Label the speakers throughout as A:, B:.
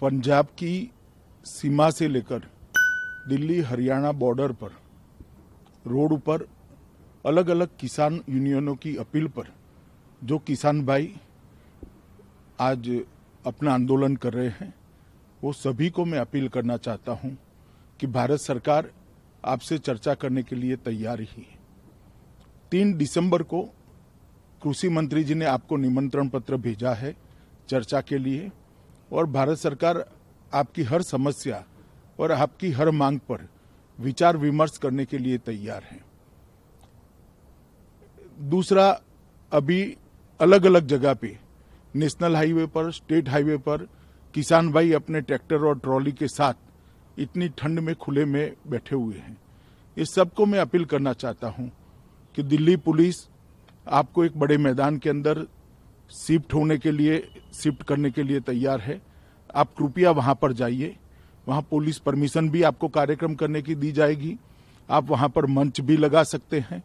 A: पंजाब की सीमा से लेकर दिल्ली हरियाणा बॉर्डर पर रोड पर अलग अलग किसान यूनियनों की अपील पर जो किसान भाई आज अपना आंदोलन कर रहे हैं वो सभी को मैं अपील करना चाहता हूं कि भारत सरकार आपसे चर्चा करने के लिए तैयार ही है तीन दिसंबर को कृषि मंत्री जी ने आपको निमंत्रण पत्र भेजा है चर्चा के लिए और भारत सरकार आपकी हर समस्या और आपकी हर मांग पर विचार विमर्श करने के लिए तैयार है दूसरा अभी अलग अलग जगह पे नेशनल हाईवे पर स्टेट हाईवे पर किसान भाई अपने ट्रैक्टर और ट्रॉली के साथ इतनी ठंड में खुले में बैठे हुए हैं इस सबको मैं अपील करना चाहता हूं कि दिल्ली पुलिस आपको एक बड़े मैदान के अंदर शिफ्ट होने के लिए शिफ्ट करने के लिए तैयार है आप कृपया वहां पर जाइए वहाँ पुलिस परमिशन भी आपको कार्यक्रम करने की दी जाएगी आप वहां पर मंच भी लगा सकते हैं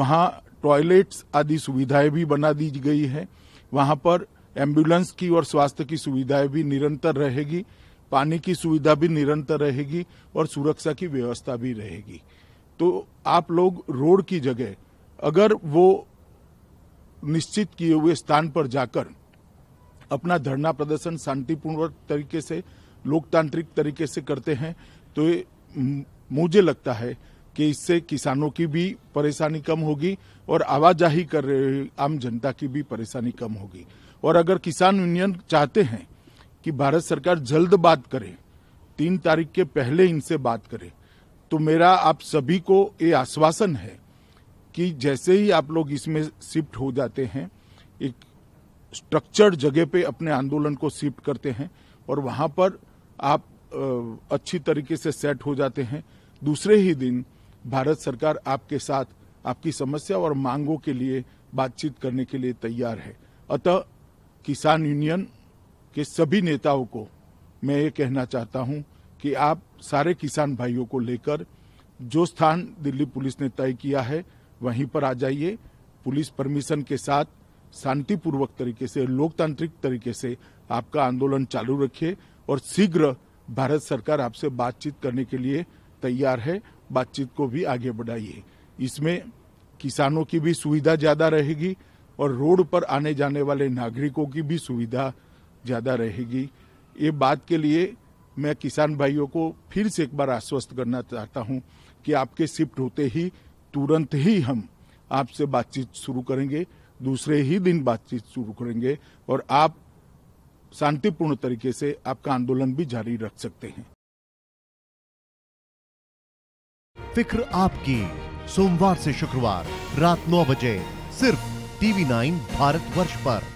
A: वहाँ टॉयलेट्स आदि सुविधाएं भी बना दी गई है वहां पर एम्बुलेंस की और स्वास्थ्य की सुविधाएं भी निरंतर रहेगी पानी की सुविधा भी निरंतर रहेगी और सुरक्षा की व्यवस्था भी रहेगी तो आप लोग रोड की जगह अगर वो निश्चित किए हुए स्थान पर जाकर अपना धरना प्रदर्शन शांतिपूर्ण तरीके से लोकतांत्रिक तरीके से करते हैं तो मुझे लगता है कि इससे किसानों की भी परेशानी कम होगी और आवाजाही कर रहे आम जनता की भी परेशानी कम होगी और अगर किसान यूनियन चाहते हैं कि भारत सरकार जल्द बात करे तीन तारीख के पहले इनसे बात करे तो मेरा आप सभी को ये आश्वासन है कि जैसे ही आप लोग इसमें शिफ्ट हो जाते हैं एक स्ट्रक्चर्ड जगह पे अपने आंदोलन को शिफ्ट करते हैं और वहां पर आप अच्छी तरीके से सेट हो जाते हैं दूसरे ही दिन भारत सरकार आपके साथ आपकी समस्या और मांगों के लिए बातचीत करने के लिए तैयार है अतः किसान यूनियन के सभी नेताओं को मैं ये कहना चाहता हूं कि आप सारे किसान भाइयों को लेकर जो स्थान दिल्ली पुलिस ने तय किया है वहीं पर आ जाइए पुलिस परमिशन के साथ शांतिपूर्वक तरीके से लोकतांत्रिक तरीके से आपका आंदोलन चालू रखिए और शीघ्र भारत सरकार आपसे बातचीत करने के लिए तैयार है बातचीत को भी आगे बढ़ाइए इसमें किसानों की भी सुविधा ज्यादा रहेगी और रोड पर आने जाने वाले नागरिकों की भी सुविधा ज्यादा रहेगी ये बात के लिए मैं किसान भाइयों को फिर से एक बार आश्वस्त करना चाहता हूं कि आपके शिफ्ट होते ही तुरंत ही हम आपसे बातचीत शुरू करेंगे दूसरे ही दिन बातचीत शुरू करेंगे और आप शांतिपूर्ण तरीके से आपका आंदोलन भी जारी रख सकते हैं फिक्र आपकी सोमवार से शुक्रवार रात नौ बजे सिर्फ टीवी नाइन भारत वर्ष पर